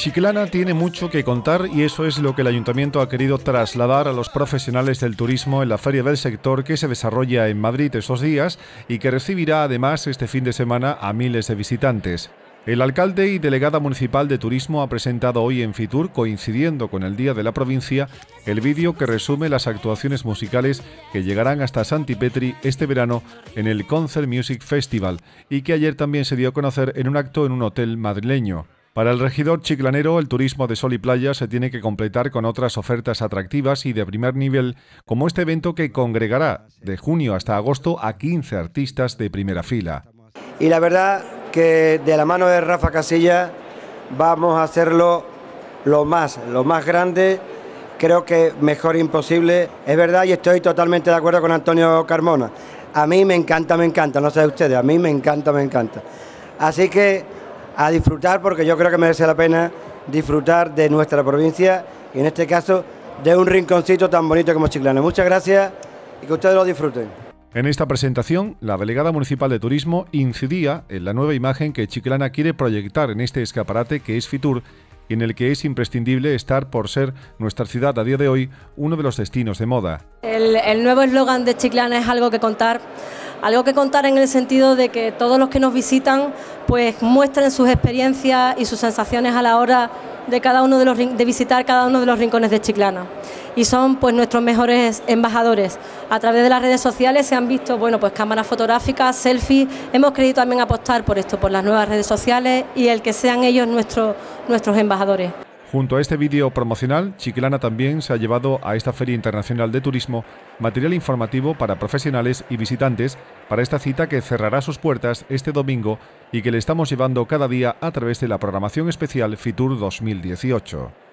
Chiclana tiene mucho que contar y eso es lo que el ayuntamiento ha querido trasladar a los profesionales del turismo en la feria del sector que se desarrolla en Madrid estos días y que recibirá además este fin de semana a miles de visitantes. El alcalde y delegada municipal de turismo ha presentado hoy en Fitur, coincidiendo con el Día de la Provincia, el vídeo que resume las actuaciones musicales que llegarán hasta Santipetri este verano en el Concert Music Festival y que ayer también se dio a conocer en un acto en un hotel madrileño. Para el regidor chiclanero, el turismo de sol y playa se tiene que completar con otras ofertas atractivas y de primer nivel, como este evento que congregará de junio hasta agosto a 15 artistas de primera fila. Y la verdad que de la mano de Rafa Casilla vamos a hacerlo lo más, lo más grande, creo que mejor imposible. Es verdad y estoy totalmente de acuerdo con Antonio Carmona. A mí me encanta, me encanta, no sé ustedes, a mí me encanta, me encanta. Así que a disfrutar porque yo creo que merece la pena disfrutar de nuestra provincia y en este caso de un rinconcito tan bonito como Chiclana. Muchas gracias y que ustedes lo disfruten. En esta presentación, la delegada municipal de turismo incidía en la nueva imagen que Chiclana quiere proyectar en este escaparate que es Fitur y en el que es imprescindible estar por ser nuestra ciudad a día de hoy uno de los destinos de moda. El, nuevo eslogan de Chiclana es algo que contar algo que contar en el sentido de que todos los que nos visitan pues muestren sus experiencias y sus sensaciones a la hora de cada uno de los de visitar cada uno de los rincones de Chiclana y son pues nuestros mejores embajadores. A través de las redes sociales se han visto, bueno, pues cámaras fotográficas, selfies. Hemos querido también apostar por esto, por las nuevas redes sociales y el que sean ellos nuestros nuestros embajadores. Junto a este vídeo promocional, Chiquilana también se ha llevado a esta Feria Internacional de Turismo material informativo para profesionales y visitantes para esta cita que cerrará sus puertas este domingo y que le estamos llevando cada día a través de la programación especial Fitur 2018.